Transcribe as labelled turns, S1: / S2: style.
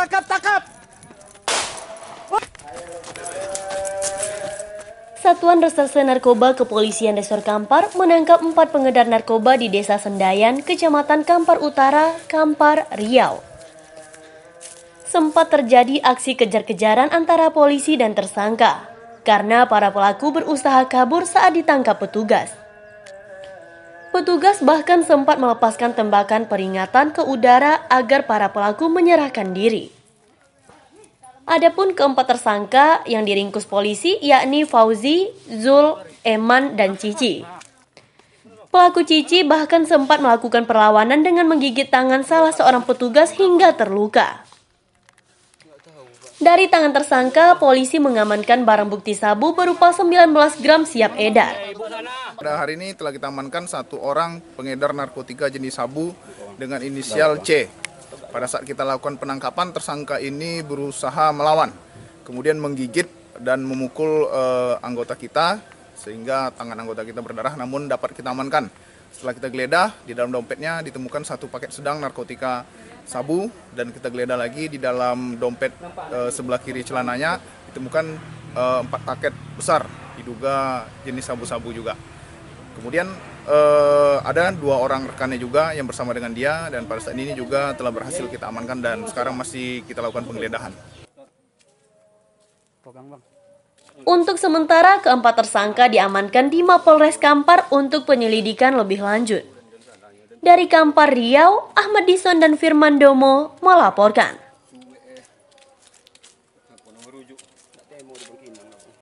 S1: Tangkap, tangkap. Satuan Reserse Narkoba Kepolisian Resor Kampar menangkap empat pengedar narkoba di Desa Sendayan, Kecamatan Kampar Utara, Kampar, Riau. Sempat terjadi aksi kejar-kejaran antara polisi dan tersangka karena para pelaku berusaha kabur saat ditangkap petugas. Petugas bahkan sempat melepaskan tembakan peringatan ke udara agar para pelaku menyerahkan diri. Adapun keempat tersangka yang diringkus polisi yakni Fauzi, Zul, Eman, dan Cici. Pelaku Cici bahkan sempat melakukan perlawanan dengan menggigit tangan salah seorang petugas hingga terluka. Dari tangan tersangka, polisi mengamankan barang bukti sabu berupa 19 gram siap edar.
S2: Pada hari ini telah kita amankan satu orang pengedar narkotika jenis sabu dengan inisial C. Pada saat kita lakukan penangkapan, tersangka ini berusaha melawan, kemudian menggigit dan memukul uh, anggota kita sehingga tangan anggota kita berdarah namun dapat kita amankan. Setelah kita geledah, di dalam dompetnya ditemukan satu paket sedang narkotika sabu dan kita geledah lagi di dalam dompet e, sebelah kiri celananya ditemukan e, empat paket besar diduga jenis sabu-sabu juga. Kemudian eh, ada kan dua orang rekannya juga yang bersama dengan dia dan pada saat ini juga telah berhasil kita amankan dan sekarang masih kita lakukan penggeledahan.
S1: Untuk sementara, keempat tersangka diamankan di Mapolres Kampar untuk penyelidikan lebih lanjut. Dari Kampar Riau, Ahmad Dison dan Firman Domo melaporkan.